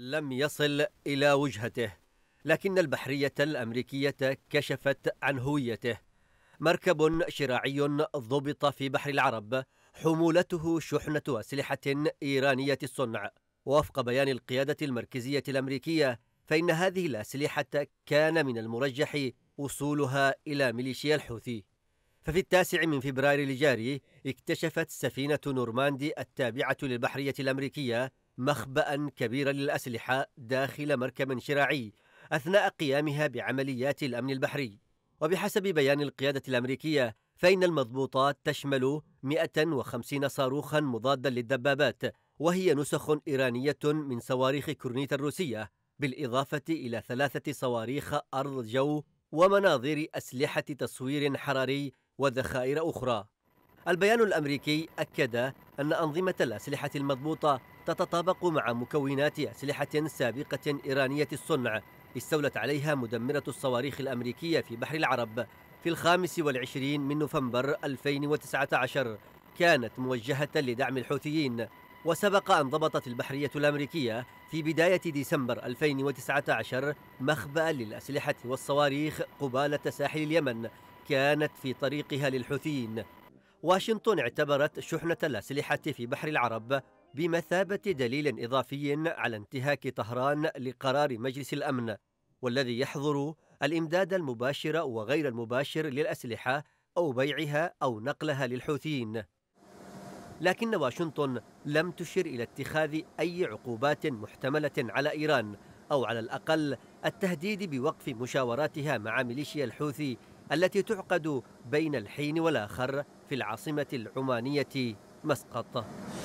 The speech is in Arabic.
لم يصل إلى وجهته لكن البحرية الأمريكية كشفت عن هويته مركب شراعي ضبط في بحر العرب حمولته شحنة أسلحة إيرانية الصنع وفق بيان القيادة المركزية الأمريكية فإن هذه الأسلحة كان من المرجح وصولها إلى ميليشيا الحوثي ففي التاسع من فبراير الجاري اكتشفت سفينة نورماندي التابعة للبحرية الأمريكية مخبأ كبيرا للأسلحة داخل مركب شراعي أثناء قيامها بعمليات الأمن البحري وبحسب بيان القيادة الأمريكية فإن المضبوطات تشمل 150 صاروخا مضادا للدبابات وهي نسخ إيرانية من صواريخ كورنيت الروسية بالإضافة إلى ثلاثة صواريخ أرض جو ومناظير أسلحة تصوير حراري وذخائر أخرى البيان الأمريكي أكد أن أنظمة الأسلحة المضبوطة تتطابق مع مكونات أسلحة سابقة إيرانية الصنع استولت عليها مدمرة الصواريخ الأمريكية في بحر العرب في الخامس والعشرين من نوفمبر 2019 كانت موجهة لدعم الحوثيين وسبق أن ضبطت البحرية الأمريكية في بداية ديسمبر 2019 مخبأ للأسلحة والصواريخ قبالة ساحل اليمن كانت في طريقها للحوثيين واشنطن اعتبرت شحنة الأسلحة في بحر العرب بمثابة دليل إضافي على انتهاك طهران لقرار مجلس الأمن والذي يحظر الإمداد المباشر وغير المباشر للأسلحة أو بيعها أو نقلها للحوثيين لكن واشنطن لم تشر إلى اتخاذ أي عقوبات محتملة على إيران أو على الأقل التهديد بوقف مشاوراتها مع ميليشيا الحوثي التي تعقد بين الحين والآخر في العاصمة العمانية مسقط